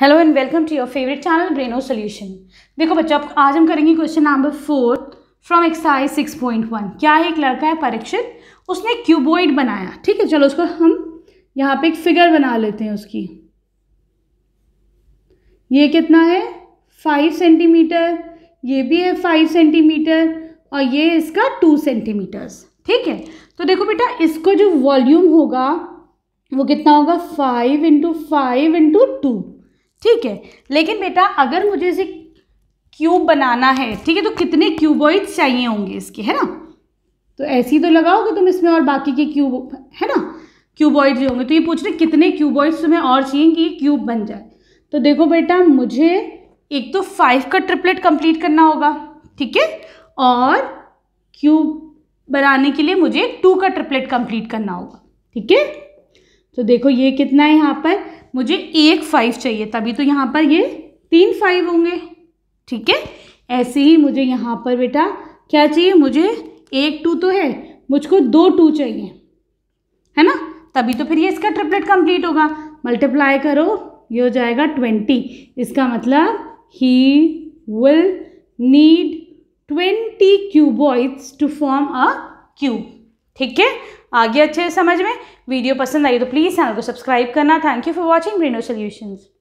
hello and welcome to your favourite channel Breno solution देखो बच्चों आज हम करेंगे question number four from exercise six point one क्या एक लड़का है परीक्षित उसने क्यूबॉइड बनाया ठीक है चलो उसको हम यहाँ पे एक फिगर बना लेते हैं उसकी ये कितना है फाइव सेंटीमीटर ये भी है फाइव सेंटीमीटर और ये इसका टू सेंटीमीटर्स ठीक है तो देखो बेटा इसको जो वॉल्यूम होगा वो कितना होगा five into five into two ठीक है लेकिन बेटा अगर मुझे इसे क्यूब बनाना है ठीक है तो कितने क्यूबॉइड्स चाहिए होंगे इसके है ना तो ऐसे ही तो लगाओगे तुम इसमें और बाकी के क्यूब है ना क्यूबॉइड्स होंगे तो ये पूछ रहे कितने क्यूबॉइड्स तुम्हें और चाहिए कि ये क्यूब बन जाए तो देखो बेटा मुझे एक तो फाइव का ट्रिपलेट कंप्लीट करना होगा ठीक है और क्यूब बनाने के लिए मुझे टू का ट्रिपलेट कंप्लीट करना होगा ठीक है तो देखो ये कितना है यहाँ पर मुझे एक फाइव चाहिए तभी तो यहाँ पर ये तीन फाइव होंगे ठीक है ऐसे ही मुझे यहाँ पर बेटा क्या चाहिए मुझे एक टू तो है मुझको दो टू चाहिए है ना तभी तो फिर ये इसका ट्रिपलेट कंप्लीट होगा मल्टीप्लाई करो ये हो जाएगा ट्वेंटी इसका मतलब he will need twenty cuboids to form a cube ठीक है आगे अच्छे से समझ में वीडियो पसंद आई तो प्लीज़ चैनल को सब्सक्राइब करना thank you for watching Breno solutions